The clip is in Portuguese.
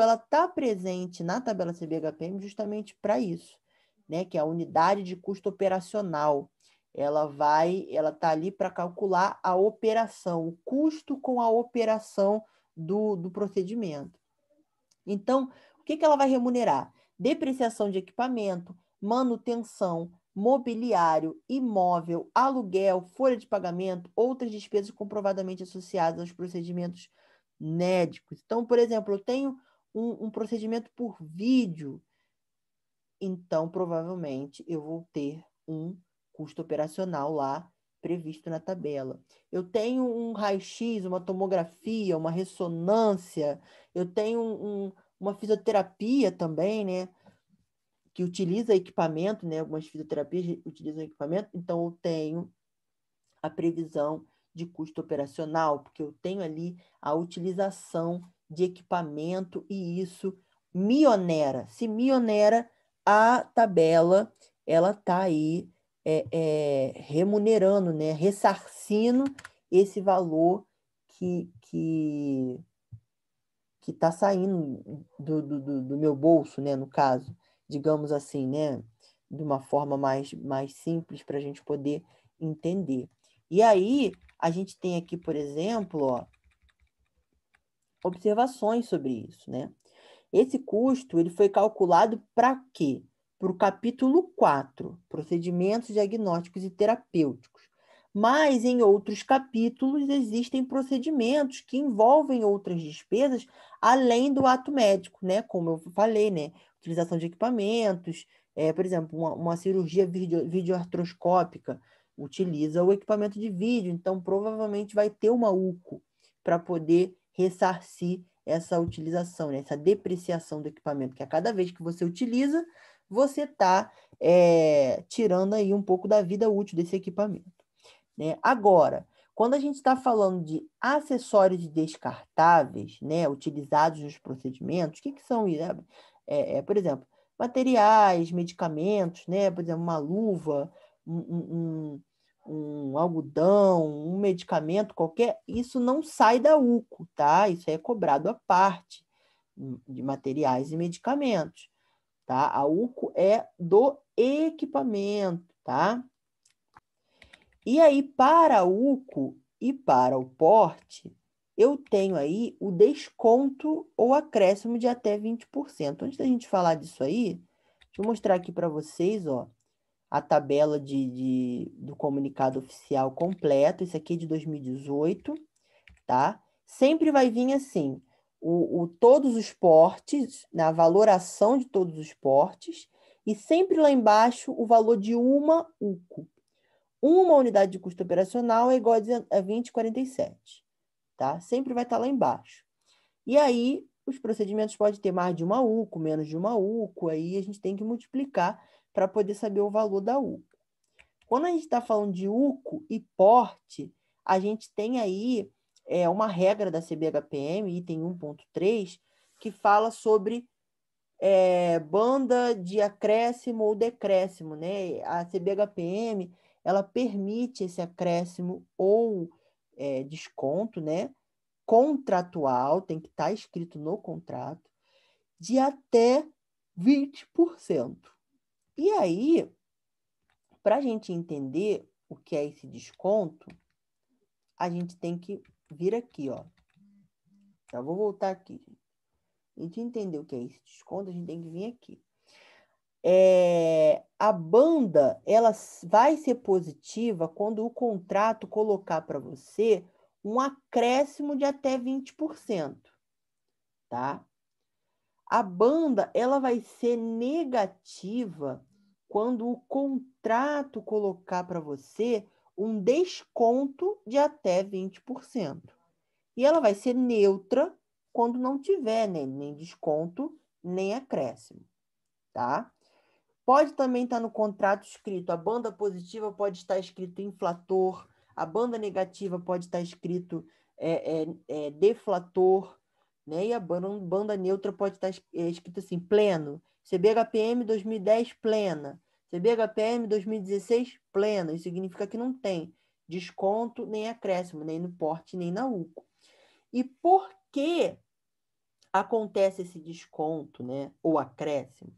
ela está presente na tabela CBHPM justamente para isso, né? Que é a unidade de custo operacional. Ela vai, ela está ali para calcular a operação, o custo com a operação do, do procedimento. Então, o que, que ela vai remunerar? Depreciação de equipamento, manutenção, mobiliário, imóvel, aluguel, folha de pagamento, outras despesas comprovadamente associadas aos procedimentos médicos. Então, por exemplo, eu tenho um, um procedimento por vídeo, então provavelmente eu vou ter um custo operacional lá previsto na tabela. Eu tenho um raio-x, uma tomografia, uma ressonância, eu tenho um, uma fisioterapia também, né? Que utiliza equipamento, né? Algumas fisioterapias utilizam equipamento, então eu tenho a previsão de custo operacional, porque eu tenho ali a utilização de equipamento e isso me onera. Se me onera, a tabela ela está aí é, é, remunerando, né? ressarcindo esse valor que que que está saindo do, do, do meu bolso, né? no caso, digamos assim, né? de uma forma mais, mais simples para a gente poder entender. E aí, a gente tem aqui, por exemplo, ó, observações sobre isso, né? Esse custo ele foi calculado para quê? Para o capítulo 4, procedimentos diagnósticos e terapêuticos. Mas em outros capítulos existem procedimentos que envolvem outras despesas além do ato médico, né? Como eu falei, né? Utilização de equipamentos, é, por exemplo, uma, uma cirurgia video, videoartroscópica utiliza o equipamento de vídeo, então provavelmente vai ter uma UCO para poder ressarcir essa utilização, né? essa depreciação do equipamento, que a cada vez que você utiliza, você está é, eh, tirando aí um pouco da vida útil desse equipamento. Né? Agora, quando a gente está falando de acessórios descartáveis, né, utilizados nos procedimentos, o que, que são isso? Né, é, é, por exemplo, materiais, medicamentos, né, por exemplo, uma luva, um, um, um algodão, um medicamento qualquer, isso não sai da UCO, tá? Isso é cobrado à parte de materiais e medicamentos, tá? A UCO é do equipamento, tá? E aí, para a UCO e para o porte, eu tenho aí o desconto ou acréscimo de até 20%. Antes da gente falar disso aí, deixa eu mostrar aqui para vocês, ó a tabela de, de, do comunicado oficial completo, isso aqui é de 2018, tá? Sempre vai vir assim, o, o, todos os portes, na né, valoração de todos os portes, e sempre lá embaixo o valor de uma UCO. Uma unidade de custo operacional é igual a 2047, tá? Sempre vai estar tá lá embaixo. E aí, os procedimentos podem ter mais de uma UCO, menos de uma UCO, aí a gente tem que multiplicar para poder saber o valor da UCO. Quando a gente está falando de UCO e porte, a gente tem aí é, uma regra da CBHPM, item 1.3, que fala sobre é, banda de acréscimo ou decréscimo, né? A CBHPM ela permite esse acréscimo ou é, desconto, né? Contratual, tem que estar tá escrito no contrato, de até 20%. E aí, para a gente entender o que é esse desconto, a gente tem que vir aqui, ó. Já vou voltar aqui. A gente entender o que é esse desconto, a gente tem que vir aqui. É, a banda ela vai ser positiva quando o contrato colocar para você um acréscimo de até 20%, tá? A banda ela vai ser negativa quando o contrato colocar para você um desconto de até 20%. E ela vai ser neutra quando não tiver né? nem desconto, nem acréscimo, tá? Pode também estar tá no contrato escrito, a banda positiva pode estar escrito inflator, a banda negativa pode estar escrito é, é, é, deflator, né? E a banda, banda neutra pode estar é, escrito assim, pleno. CBHPM 2010 plena, CBHPM 2016 plena. Isso significa que não tem desconto nem acréscimo, nem no porte, nem na UCO. E por que acontece esse desconto, né, ou acréscimo?